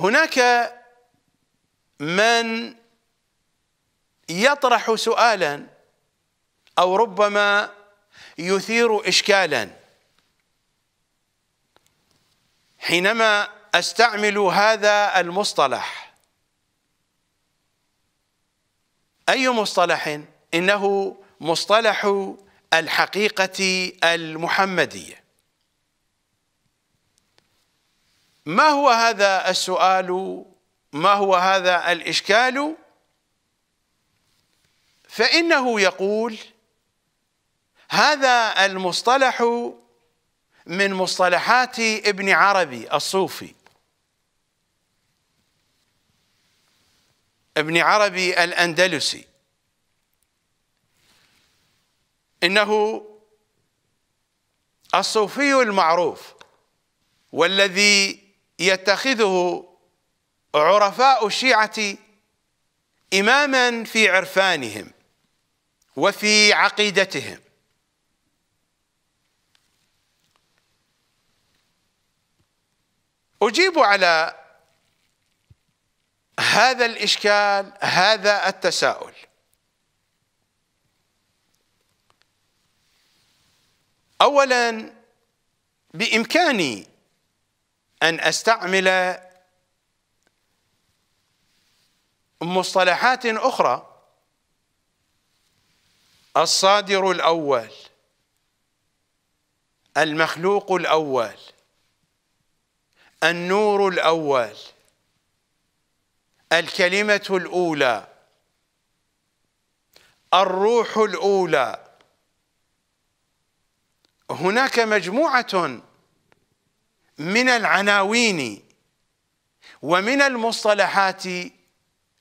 هناك من يطرح سؤالا او ربما يثير اشكالا حينما استعمل هذا المصطلح اي مصطلح انه مصطلح الحقيقه المحمديه ما هو هذا السؤال ما هو هذا الإشكال فإنه يقول هذا المصطلح من مصطلحات ابن عربي الصوفي ابن عربي الأندلسي إنه الصوفي المعروف والذي يتخذه عرفاء الشيعة إماما في عرفانهم وفي عقيدتهم أجيب على هذا الإشكال هذا التساؤل أولا بإمكاني أن أستعمل مصطلحات أخرى الصادر الأول المخلوق الأول النور الأول الكلمة الأولى الروح الأولى هناك مجموعة من العناوين ومن المصطلحات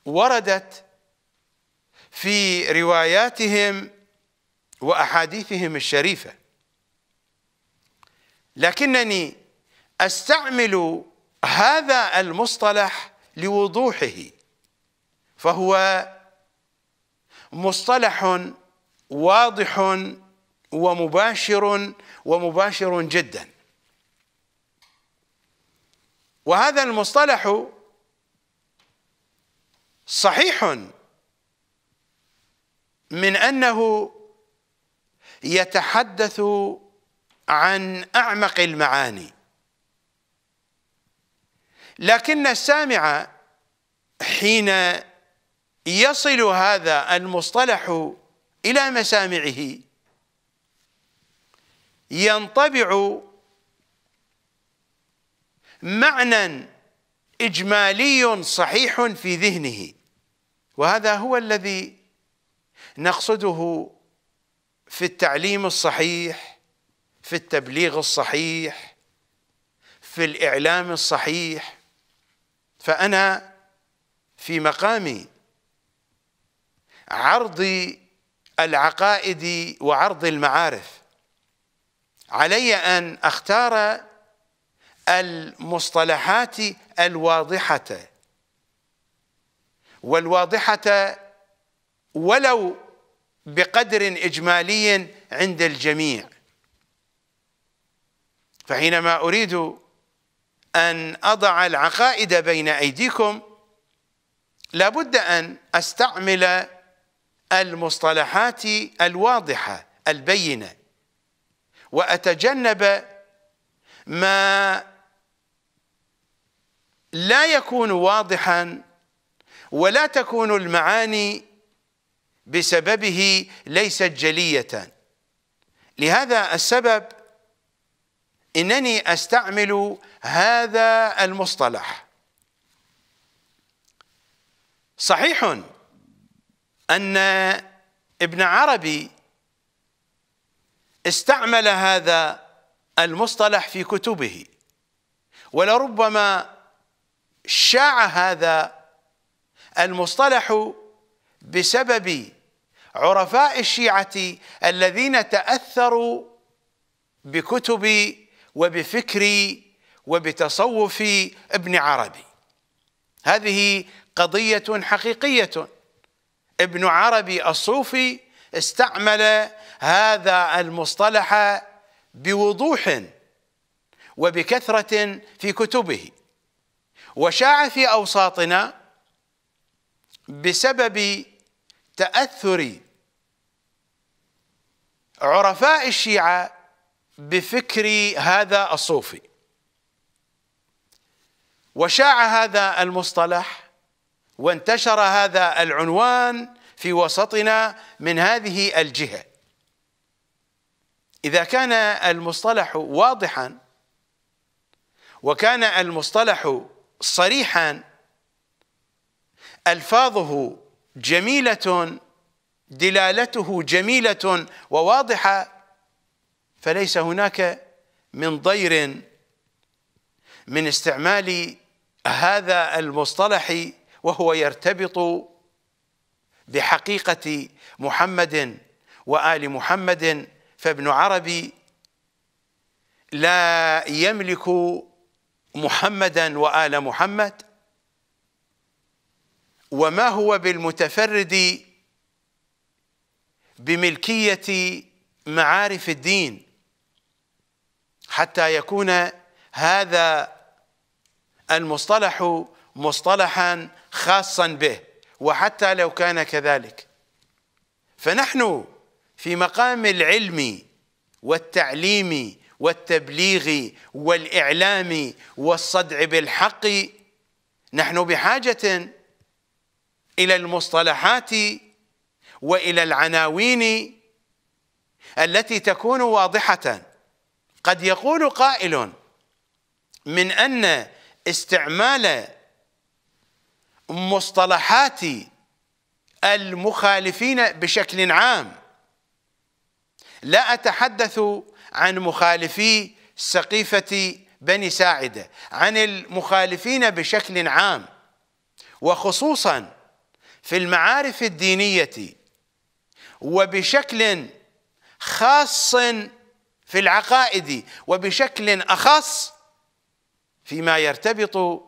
وردت في رواياتهم واحاديثهم الشريفه لكنني استعمل هذا المصطلح لوضوحه فهو مصطلح واضح ومباشر ومباشر جدا وهذا المصطلح صحيح من انه يتحدث عن اعمق المعاني لكن السامع حين يصل هذا المصطلح الى مسامعه ينطبع معنى اجمالي صحيح في ذهنه وهذا هو الذي نقصده في التعليم الصحيح في التبليغ الصحيح في الاعلام الصحيح فانا في مقام عرض العقائد وعرض المعارف علي ان اختار المصطلحات الواضحة والواضحة ولو بقدر إجمالي عند الجميع فحينما أريد أن أضع العقائد بين أيديكم لابد أن أستعمل المصطلحات الواضحة البينة وأتجنب ما لا يكون واضحا ولا تكون المعاني بسببه ليست جلية لهذا السبب إنني أستعمل هذا المصطلح صحيح أن ابن عربي استعمل هذا المصطلح في كتبه ولربما شاع هذا المصطلح بسبب عرفاء الشيعة الذين تأثروا بكتب وبفكر وبتصوف ابن عربي هذه قضية حقيقية ابن عربي الصوفي استعمل هذا المصطلح بوضوح وبكثرة في كتبه وشاع في أوساطنا بسبب تأثر عرفاء الشيعة بفكر هذا الصوفي وشاع هذا المصطلح وانتشر هذا العنوان في وسطنا من هذه الجهة إذا كان المصطلح واضحا وكان المصطلح صريحا الفاظه جميله دلالته جميله وواضحه فليس هناك من ضير من استعمال هذا المصطلح وهو يرتبط بحقيقه محمد وال محمد فابن عربي لا يملك محمدا وآل محمد وما هو بالمتفرد بملكية معارف الدين حتى يكون هذا المصطلح مصطلحا خاصا به وحتى لو كان كذلك فنحن في مقام العلم والتعليم والتبليغ والإعلام والصدع بالحق نحن بحاجة إلى المصطلحات وإلى العناوين التي تكون واضحة قد يقول قائل من أن استعمال مصطلحات المخالفين بشكل عام لا أتحدث عن مخالفي سقيفة بني ساعدة عن المخالفين بشكل عام وخصوصا في المعارف الدينية وبشكل خاص في العقائد وبشكل أخص فيما يرتبط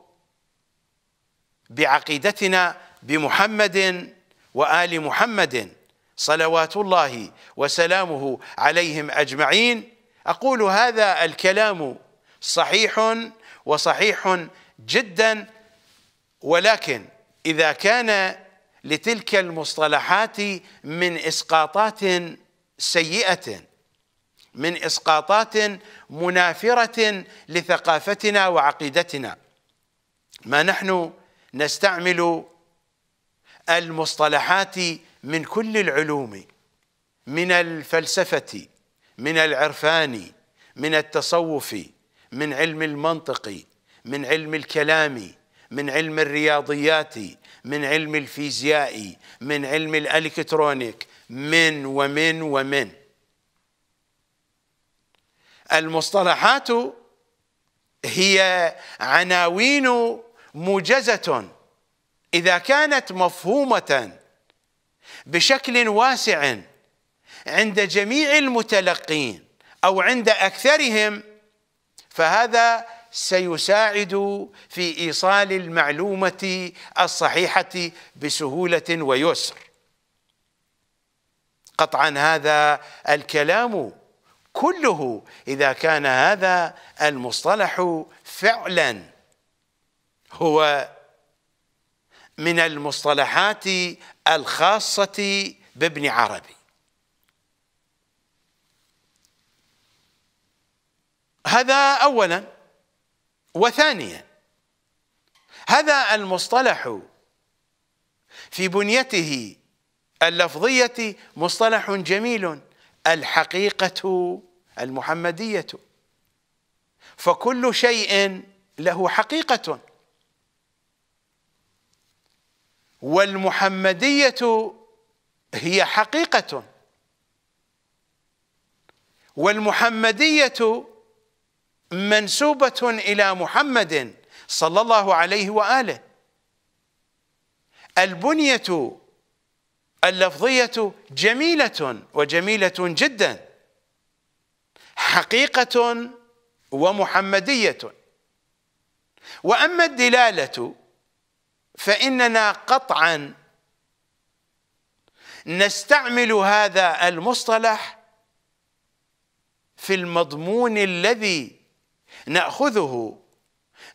بعقيدتنا بمحمد وآل محمد صلوات الله وسلامه عليهم أجمعين اقول هذا الكلام صحيح وصحيح جدا ولكن اذا كان لتلك المصطلحات من اسقاطات سيئه من اسقاطات منافره لثقافتنا وعقيدتنا ما نحن نستعمل المصطلحات من كل العلوم من الفلسفه من العرفان من التصوف من علم المنطق من علم الكلام من علم الرياضيات من علم الفيزياء من علم الالكترونيك من ومن ومن المصطلحات هي عناوين موجزه اذا كانت مفهومه بشكل واسع عند جميع المتلقين أو عند أكثرهم فهذا سيساعد في إيصال المعلومة الصحيحة بسهولة ويسر قطعا هذا الكلام كله إذا كان هذا المصطلح فعلا هو من المصطلحات الخاصة بابن عربي هذا اولا وثانيا هذا المصطلح في بنيته اللفظيه مصطلح جميل الحقيقه المحمديه فكل شيء له حقيقه والمحمديه هي حقيقه والمحمديه منسوبة إلى محمد صلى الله عليه وآله البنية اللفظية جميلة وجميلة جدا حقيقة ومحمدية وأما الدلالة فإننا قطعا نستعمل هذا المصطلح في المضمون الذي ناخذه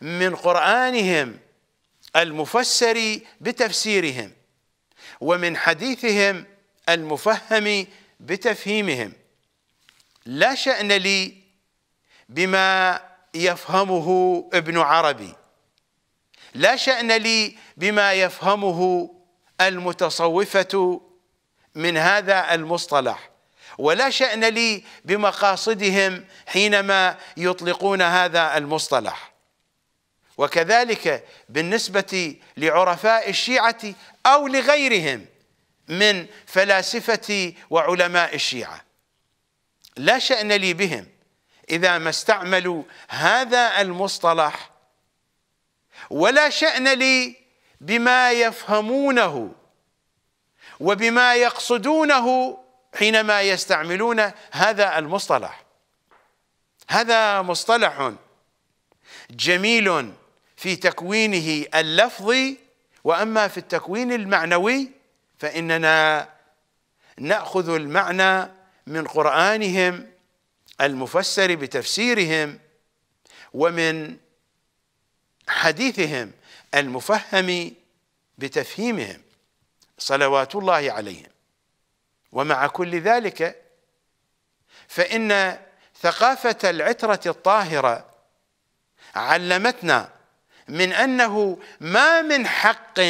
من قرانهم المفسر بتفسيرهم ومن حديثهم المفهم بتفهيمهم لا شأن لي بما يفهمه ابن عربي لا شأن لي بما يفهمه المتصوفة من هذا المصطلح ولا شأن لي بمقاصدهم حينما يطلقون هذا المصطلح وكذلك بالنسبة لعرفاء الشيعة أو لغيرهم من فلاسفة وعلماء الشيعة لا شأن لي بهم إذا ما استعملوا هذا المصطلح ولا شأن لي بما يفهمونه وبما يقصدونه حينما يستعملون هذا المصطلح هذا مصطلح جميل في تكوينه اللفظي واما في التكوين المعنوي فاننا ناخذ المعنى من قرانهم المفسر بتفسيرهم ومن حديثهم المفهم بتفهيمهم صلوات الله عليهم ومع كل ذلك فإن ثقافة العترة الطاهرة علمتنا من أنه ما من حق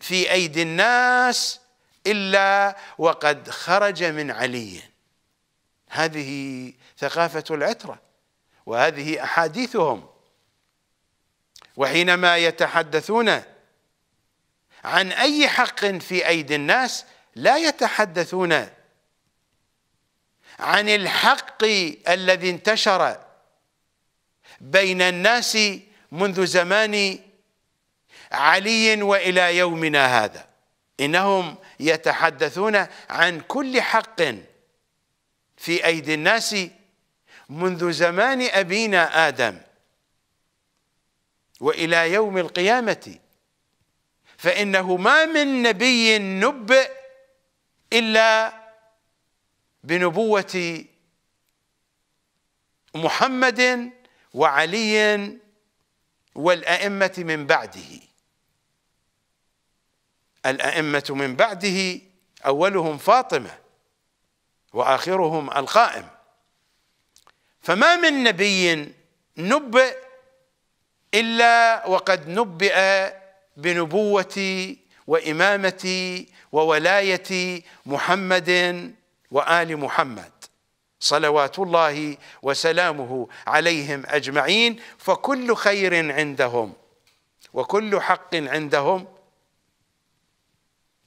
في أيدي الناس إلا وقد خرج من علي هذه ثقافة العترة وهذه أحاديثهم وحينما يتحدثون عن أي حق في أيدي الناس لا يتحدثون عن الحق الذي انتشر بين الناس منذ زمان علي والى يومنا هذا انهم يتحدثون عن كل حق في ايدي الناس منذ زمان ابينا ادم والى يوم القيامه فانه ما من نبي نبئ إلا بنبوة محمد وعلي والأئمة من بعده الأئمة من بعده أولهم فاطمة وآخرهم القائم فما من نبي نبئ إلا وقد نبئ بنبوة وامامه وولايه محمد وال محمد صلوات الله وسلامه عليهم اجمعين فكل خير عندهم وكل حق عندهم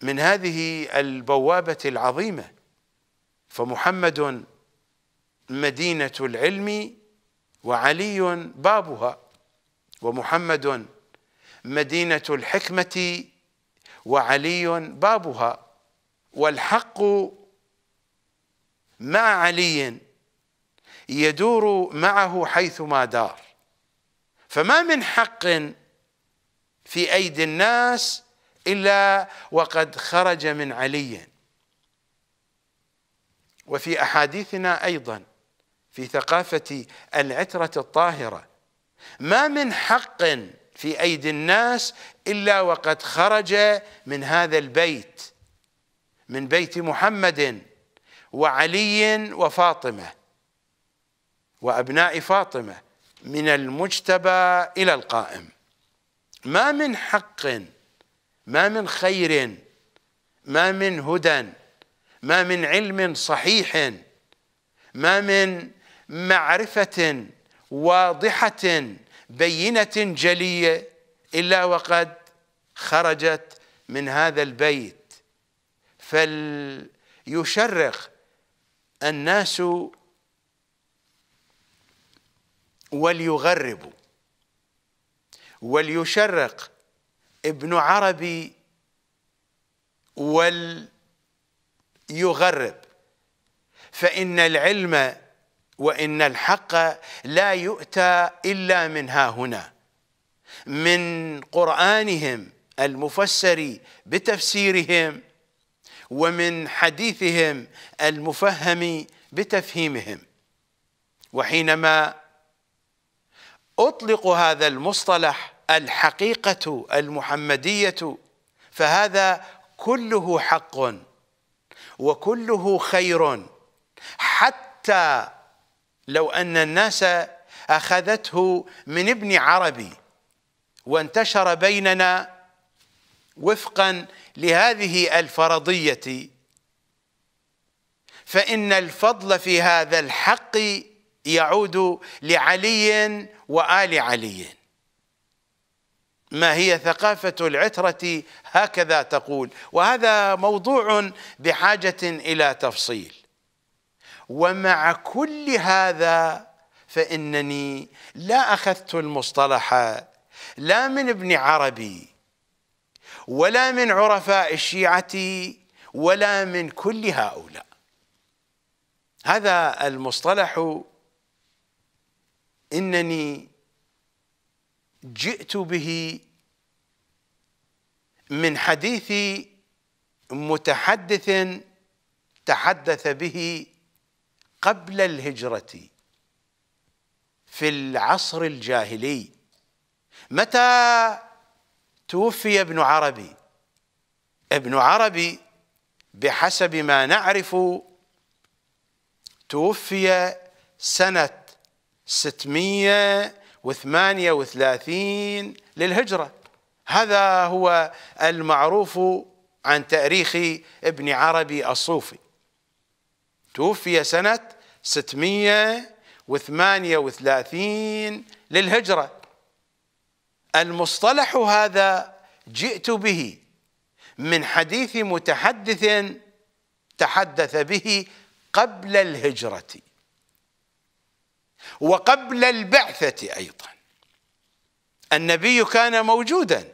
من هذه البوابه العظيمه فمحمد مدينه العلم وعلي بابها ومحمد مدينه الحكمه وعلي بابها والحق مع علي يدور معه حيثما دار فما من حق في أيدي الناس إلا وقد خرج من علي وفي أحاديثنا أيضا في ثقافة العترة الطاهرة ما من حق في أيدي الناس إلا وقد خرج من هذا البيت من بيت محمد وعلي وفاطمة وأبناء فاطمة من المجتبى إلى القائم ما من حق ما من خير ما من هدى ما من علم صحيح ما من معرفة واضحة بينة جلية إلا وقد خرجت من هذا البيت فليشرق الناس وليغربوا وليشرق ابن عربي وليغرب فإن العلم وإن الحق لا يؤتى إلا من ها هنا من قرآنهم المفسر بتفسيرهم ومن حديثهم المفهم بتفهيمهم وحينما أطلق هذا المصطلح الحقيقة المحمدية فهذا كله حق وكله خير حتى لو أن الناس أخذته من ابن عربي وانتشر بيننا وفقا لهذه الفرضيه فان الفضل في هذا الحق يعود لعلي وال علي ما هي ثقافه العتره هكذا تقول وهذا موضوع بحاجه الى تفصيل ومع كل هذا فانني لا اخذت المصطلح لا من ابن عربي ولا من عرفاء الشيعة ولا من كل هؤلاء هذا المصطلح إنني جئت به من حديث متحدث تحدث به قبل الهجرة في العصر الجاهلي متى توفي ابن عربي ابن عربي بحسب ما نعرف توفي سنة 638 للهجرة هذا هو المعروف عن تاريخ ابن عربي الصوفي توفي سنة 638 للهجرة المصطلح هذا جئت به من حديث متحدث تحدث به قبل الهجرة وقبل البعثة أيضا النبي كان موجودا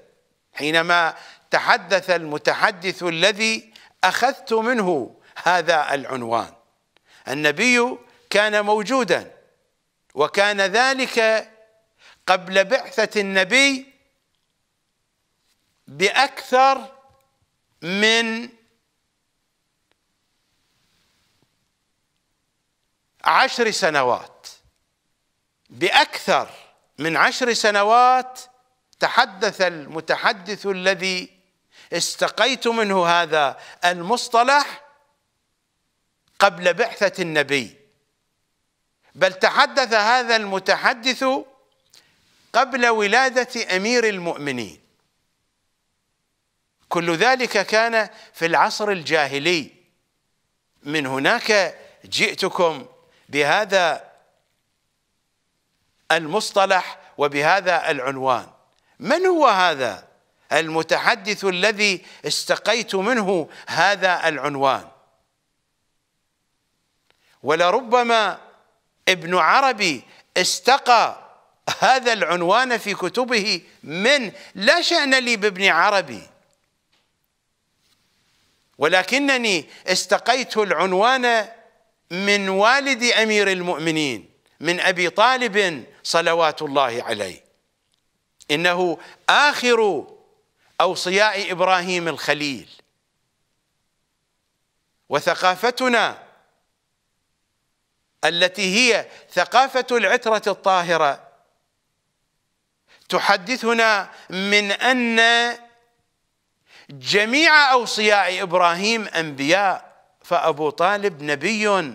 حينما تحدث المتحدث الذي أخذت منه هذا العنوان النبي كان موجودا وكان ذلك قبل بعثة النبي بأكثر من عشر سنوات بأكثر من عشر سنوات تحدث المتحدث الذي استقيت منه هذا المصطلح قبل بعثة النبي بل تحدث هذا المتحدث قبل ولادة أمير المؤمنين كل ذلك كان في العصر الجاهلي من هناك جئتكم بهذا المصطلح وبهذا العنوان من هو هذا المتحدث الذي استقيت منه هذا العنوان ولربما ابن عربي استقى هذا العنوان في كتبه من لا شأن لي بابن عربي ولكنني استقيت العنوان من والد أمير المؤمنين من أبي طالب صلوات الله عليه إنه آخر أوصياء إبراهيم الخليل وثقافتنا التي هي ثقافة العترة الطاهرة تحدثنا من ان جميع اوصياء ابراهيم انبياء فابو طالب نبي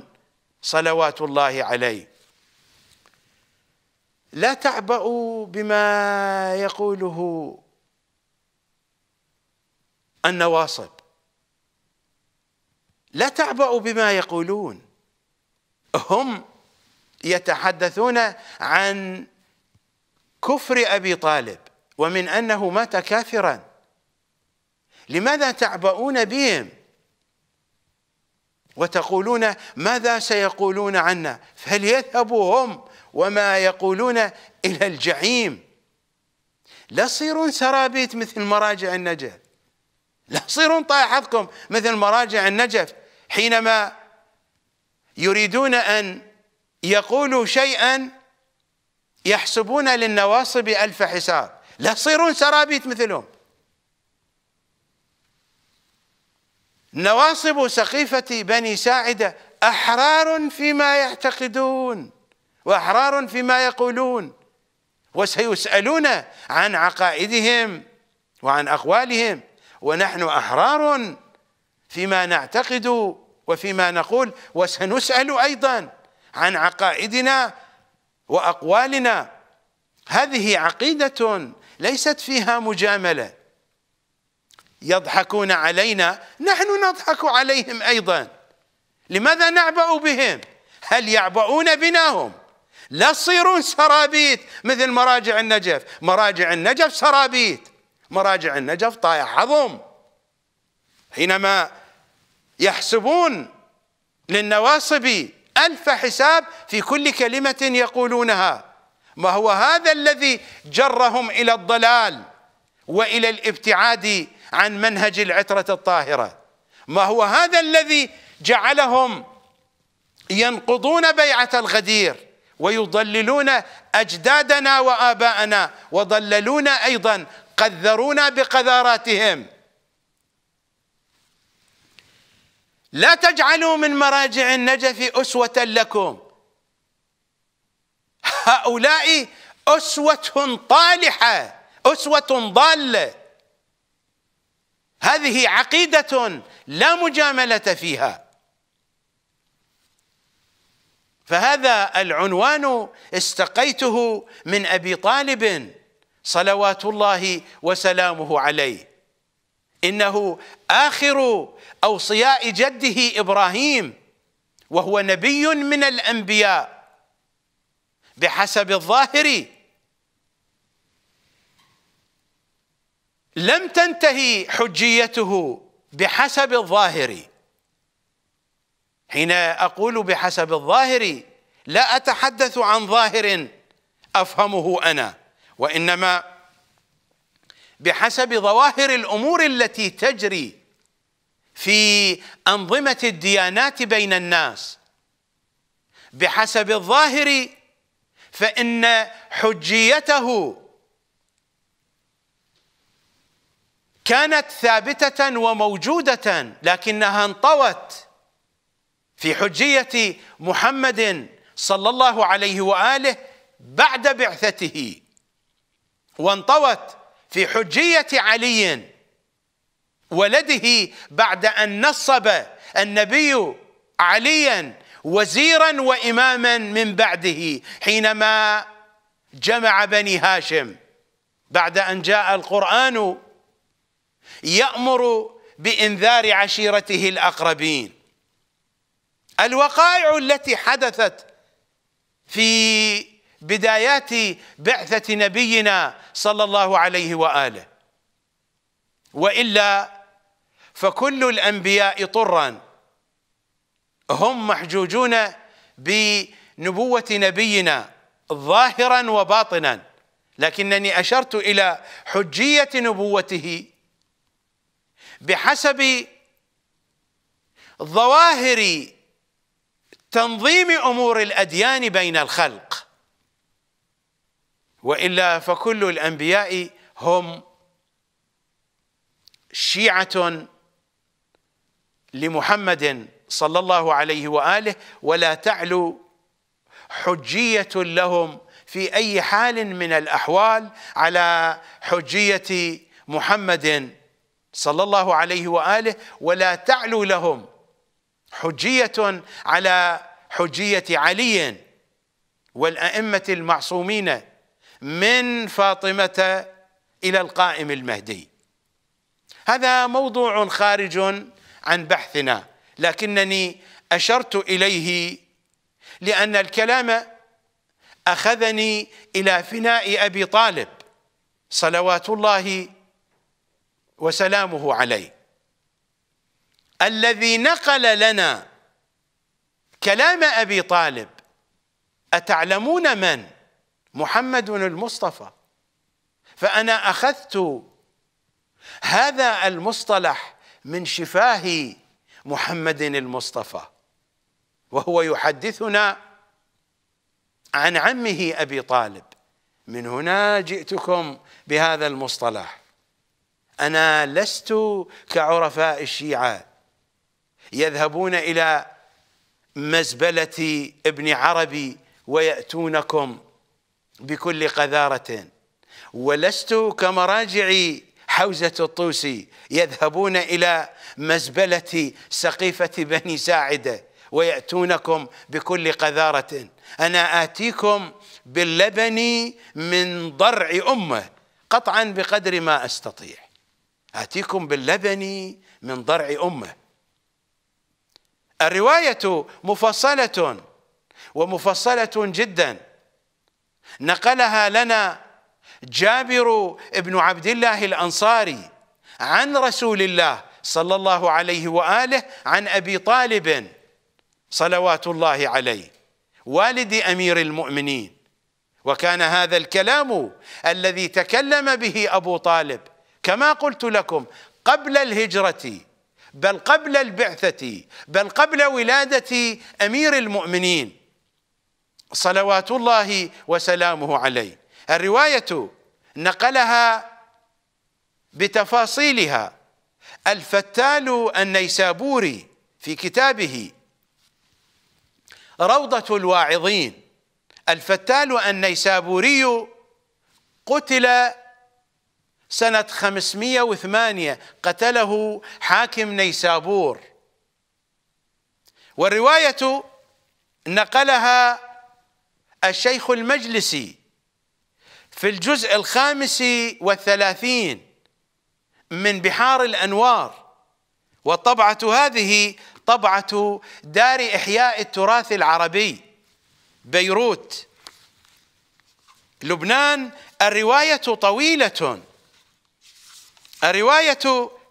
صلوات الله عليه لا تعبأوا بما يقوله النواصب لا تعبأوا بما يقولون هم يتحدثون عن كفر ابي طالب ومن انه مات كافرا لماذا تعبؤون بهم وتقولون ماذا سيقولون عنا فليذهبوا هم وما يقولون الى الجحيم لا تصيرون سرابيت مثل مراجع النجف لا تصيرون طائحتكم مثل مراجع النجف حينما يريدون ان يقولوا شيئا يحسبون للنواصب ألف حساب لا تصيرون سرابيت مثلهم نواصب سقيفة بني ساعدة أحرار فيما يعتقدون وأحرار فيما يقولون وسيسألون عن عقائدهم وعن أقوالهم ونحن أحرار فيما نعتقد وفيما نقول وسنسأل أيضا عن عقائدنا واقوالنا هذه عقيده ليست فيها مجامله يضحكون علينا نحن نضحك عليهم ايضا لماذا نعبأ بهم هل يعبؤون بنا هم لا تصيرون سرابيت مثل مراجع النجف مراجع النجف سرابيت مراجع النجف طايع عظم حينما يحسبون للنواصب ألف حساب في كل كلمة يقولونها ما هو هذا الذي جرهم إلى الضلال وإلى الابتعاد عن منهج العترة الطاهرة ما هو هذا الذي جعلهم ينقضون بيعة الغدير ويضللون أجدادنا وآباءنا وضللونا أيضا قذرونا بقذاراتهم لا تجعلوا من مراجع النجف أسوة لكم هؤلاء أسوة طالحة أسوة ضالة هذه عقيدة لا مجاملة فيها فهذا العنوان استقيته من أبي طالب صلوات الله وسلامه عليه انه اخر اوصياء جده ابراهيم وهو نبي من الانبياء بحسب الظاهر لم تنتهي حجيته بحسب الظاهر حين اقول بحسب الظاهر لا اتحدث عن ظاهر افهمه انا وانما بحسب ظواهر الامور التي تجري في انظمه الديانات بين الناس بحسب الظاهر فان حجيته كانت ثابته وموجوده لكنها انطوت في حجيه محمد صلى الله عليه واله بعد بعثته وانطوت في حجية علي ولده بعد أن نصب النبي عليا وزيرا وإماما من بعده حينما جمع بني هاشم بعد أن جاء القرآن يأمر بإنذار عشيرته الأقربين الوقائع التي حدثت في بدايات بعثة نبينا صلى الله عليه وآله وإلا فكل الأنبياء طرا هم محجوجون بنبوة نبينا ظاهرا وباطنا لكنني أشرت إلى حجية نبوته بحسب ظواهر تنظيم امور الاديان بين الخلق والا فكل الانبياء هم شيعه لمحمد صلى الله عليه واله ولا تعلو حجيه لهم في اي حال من الاحوال على حجيه محمد صلى الله عليه واله ولا تعلو لهم حجيه على حجيه علي والائمه المعصومين من فاطمة إلى القائم المهدي هذا موضوع خارج عن بحثنا لكنني أشرت إليه لأن الكلام أخذني إلى فناء أبي طالب صلوات الله وسلامه عليه الذي نقل لنا كلام أبي طالب أتعلمون من؟ محمد المصطفى فأنا أخذت هذا المصطلح من شفاه محمد المصطفى وهو يحدثنا عن عمه أبي طالب من هنا جئتكم بهذا المصطلح أنا لست كعرفاء الشيعة يذهبون إلى مزبلة ابن عربي ويأتونكم بكل قذارة ولست كمراجعي حوزة الطوسي يذهبون إلى مزبلة سقيفة بني ساعدة ويأتونكم بكل قذارة أنا آتيكم باللبن من ضرع أمة قطعا بقدر ما أستطيع آتيكم باللبن من ضرع أمة الرواية مفصلة ومفصلة جداً نقلها لنا جابر بن عبد الله الأنصاري عن رسول الله صلى الله عليه وآله عن أبي طالب صلوات الله عليه والد أمير المؤمنين وكان هذا الكلام الذي تكلم به أبو طالب كما قلت لكم قبل الهجرة بل قبل البعثة بل قبل ولادة أمير المؤمنين صلوات الله وسلامه عليه الرواية نقلها بتفاصيلها الفتال النيسابوري في كتابه روضة الواعظين الفتال النيسابوري قتل سنة 508 قتله حاكم نيسابور والرواية نقلها الشيخ المجلسي في الجزء الخامس والثلاثين من بحار الأنوار والطبعة هذه طبعة دار إحياء التراث العربي بيروت لبنان الرواية طويلة الرواية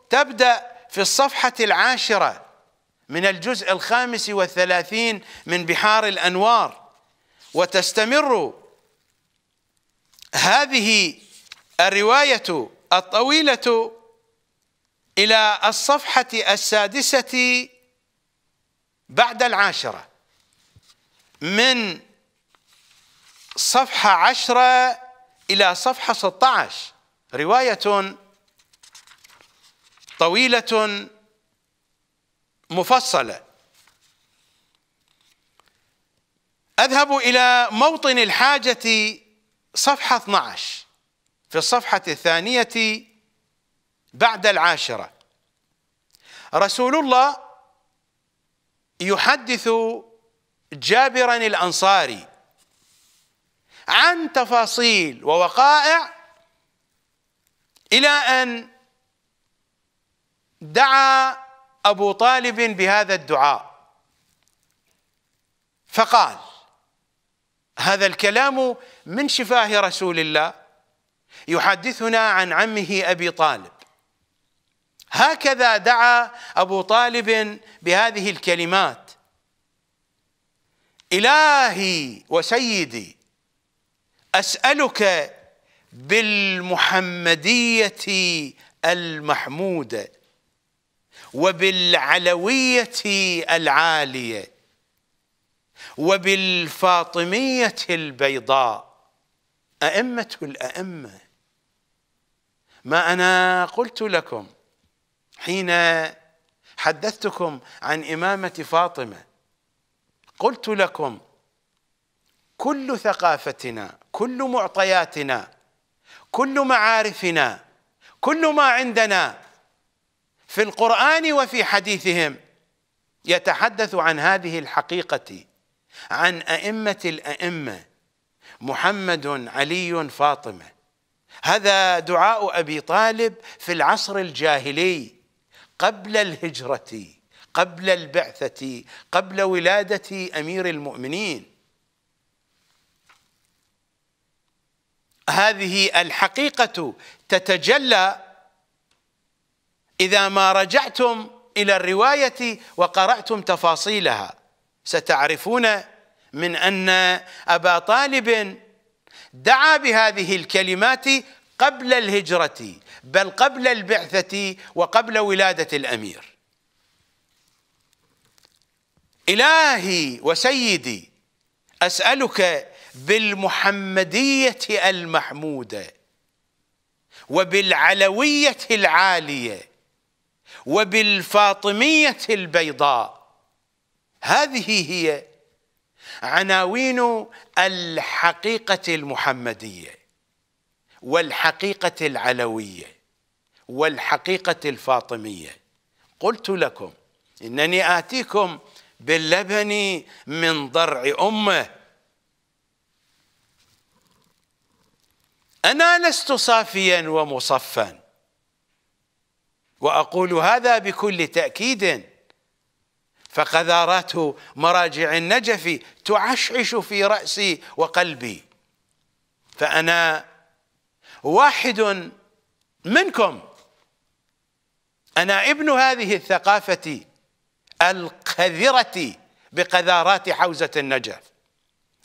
تبدأ في الصفحة العاشرة من الجزء الخامس والثلاثين من بحار الأنوار وتستمر هذه الرواية الطويلة إلى الصفحة السادسة بعد العاشرة من صفحة عشرة إلى صفحة 16 رواية طويلة مفصلة أذهب إلى موطن الحاجة صفحة 12 في الصفحة الثانية بعد العاشرة رسول الله يحدث جابرا الأنصاري عن تفاصيل ووقائع إلى أن دعا أبو طالب بهذا الدعاء فقال هذا الكلام من شفاه رسول الله يحدثنا عن عمه ابي طالب هكذا دعا ابو طالب بهذه الكلمات الهي وسيدي اسالك بالمحمديه المحموده وبالعلويه العاليه وبالفاطمية البيضاء أئمة الأئمة ما أنا قلت لكم حين حدثتكم عن إمامة فاطمة قلت لكم كل ثقافتنا كل معطياتنا كل معارفنا كل ما عندنا في القرآن وفي حديثهم يتحدث عن هذه الحقيقة عن أئمة الأئمة محمد علي فاطمة هذا دعاء أبي طالب في العصر الجاهلي قبل الهجرة قبل البعثة قبل ولادة أمير المؤمنين هذه الحقيقة تتجلى إذا ما رجعتم إلى الرواية وقرأتم تفاصيلها ستعرفون من أن أبا طالب دعا بهذه الكلمات قبل الهجرة بل قبل البعثة وقبل ولادة الأمير إلهي وسيدي أسألك بالمحمدية المحمودة وبالعلوية العالية وبالفاطمية البيضاء هذه هي عناوين الحقيقة المحمدية والحقيقة العلوية والحقيقة الفاطمية قلت لكم إنني آتيكم باللبن من ضرع أمه أنا لست صافيا ومصفا وأقول هذا بكل تأكيد فقذارات مراجع النجف تعشعش في رأسي وقلبي فأنا واحد منكم أنا ابن هذه الثقافة القذرة بقذارات حوزة النجف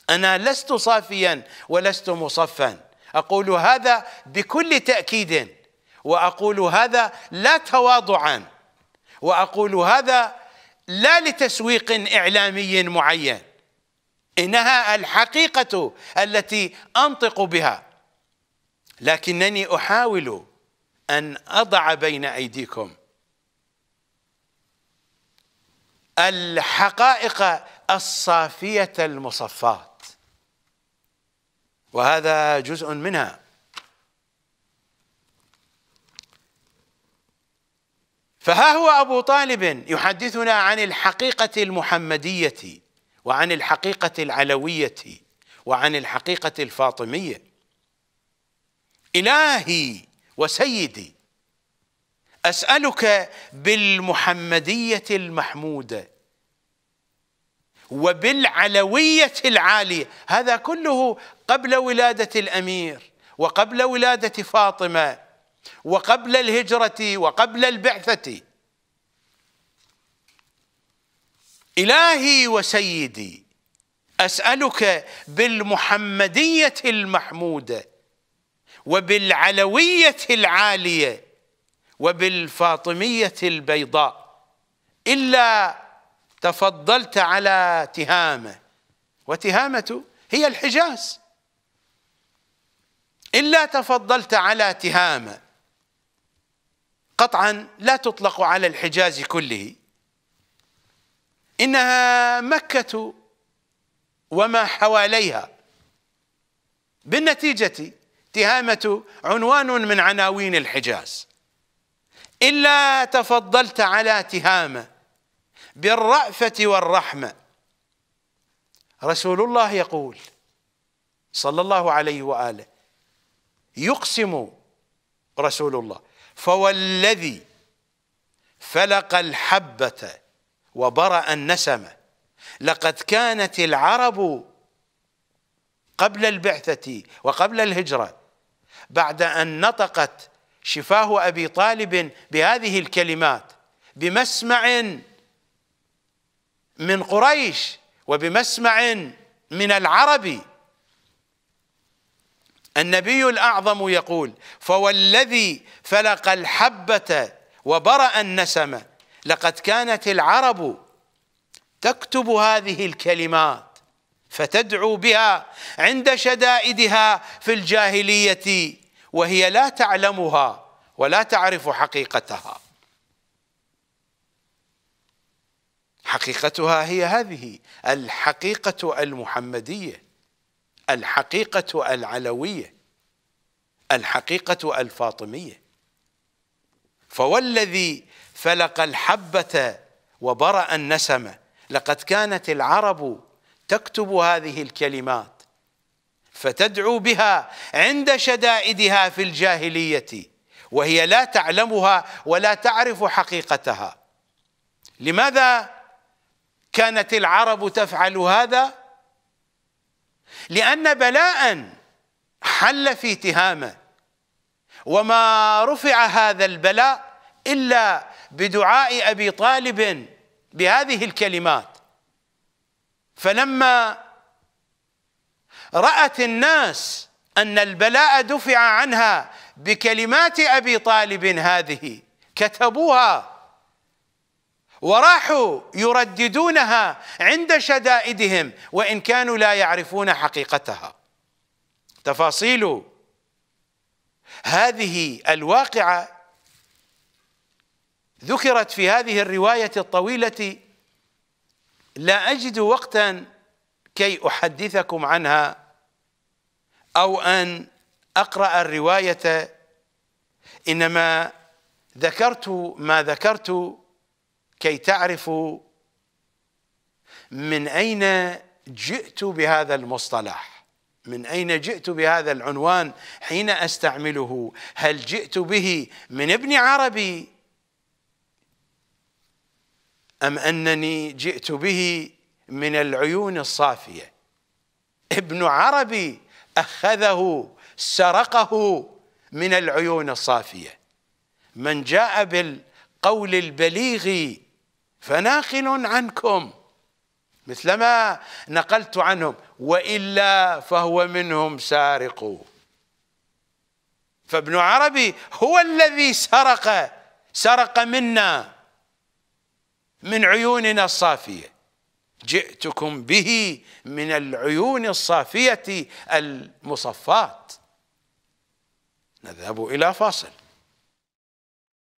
أنا لست صافيا ولست مصفا أقول هذا بكل تأكيد وأقول هذا لا تواضعا وأقول هذا لا لتسويق اعلامي معين انها الحقيقه التي انطق بها لكنني احاول ان اضع بين ايديكم الحقائق الصافيه المصفاه وهذا جزء منها فها هو أبو طالب يحدثنا عن الحقيقة المحمدية وعن الحقيقة العلوية وعن الحقيقة الفاطمية إلهي وسيدي أسألك بالمحمدية المحمودة وبالعلوية العالية هذا كله قبل ولادة الأمير وقبل ولادة فاطمة وقبل الهجرة وقبل البعثة إلهي وسيدي أسألك بالمحمدية المحمودة وبالعلوية العالية وبالفاطمية البيضاء إلا تفضلت على تهامة وتهامة هي الحجاز إلا تفضلت على تهامه قطعا لا تطلق على الحجاز كله إنها مكة وما حواليها بالنتيجة تهامة عنوان من عناوين الحجاز إلا تفضلت على تهامة بالرأفة والرحمة رسول الله يقول صلى الله عليه وآله يقسم رسول الله فوالذي فلق الحبة وبرأ النسمة لقد كانت العرب قبل البعثة وقبل الهجرة بعد أن نطقت شفاه أبي طالب بهذه الكلمات بمسمع من قريش وبمسمع من العرب النبي الأعظم يقول فوالذي فلق الحبة وبرأ النسمة لقد كانت العرب تكتب هذه الكلمات فتدعو بها عند شدائدها في الجاهلية وهي لا تعلمها ولا تعرف حقيقتها حقيقتها هي هذه الحقيقة المحمدية الحقيقة العلوية الحقيقة الفاطمية فوالذي فلق الحبة وبرأ النسمة لقد كانت العرب تكتب هذه الكلمات فتدعو بها عند شدائدها في الجاهلية وهي لا تعلمها ولا تعرف حقيقتها لماذا كانت العرب تفعل هذا؟ لأن بلاء حل في تهامه وما رفع هذا البلاء إلا بدعاء أبي طالب بهذه الكلمات فلما رأت الناس أن البلاء دفع عنها بكلمات أبي طالب هذه كتبوها وراحوا يرددونها عند شدائدهم وان كانوا لا يعرفون حقيقتها تفاصيل هذه الواقعه ذكرت في هذه الروايه الطويله لا اجد وقتا كي احدثكم عنها او ان اقرا الروايه انما ذكرت ما ذكرت كي تعرفوا من اين جئت بهذا المصطلح من اين جئت بهذا العنوان حين استعمله هل جئت به من ابن عربي ام انني جئت به من العيون الصافيه ابن عربي اخذه سرقه من العيون الصافيه من جاء بالقول البليغ فناقل عنكم مثلما نقلت عنهم وإلا فهو منهم سارق فابن عربي هو الذي سرق سرق منا من عيوننا الصافية جئتكم به من العيون الصافية المصفات نذهب إلى فاصل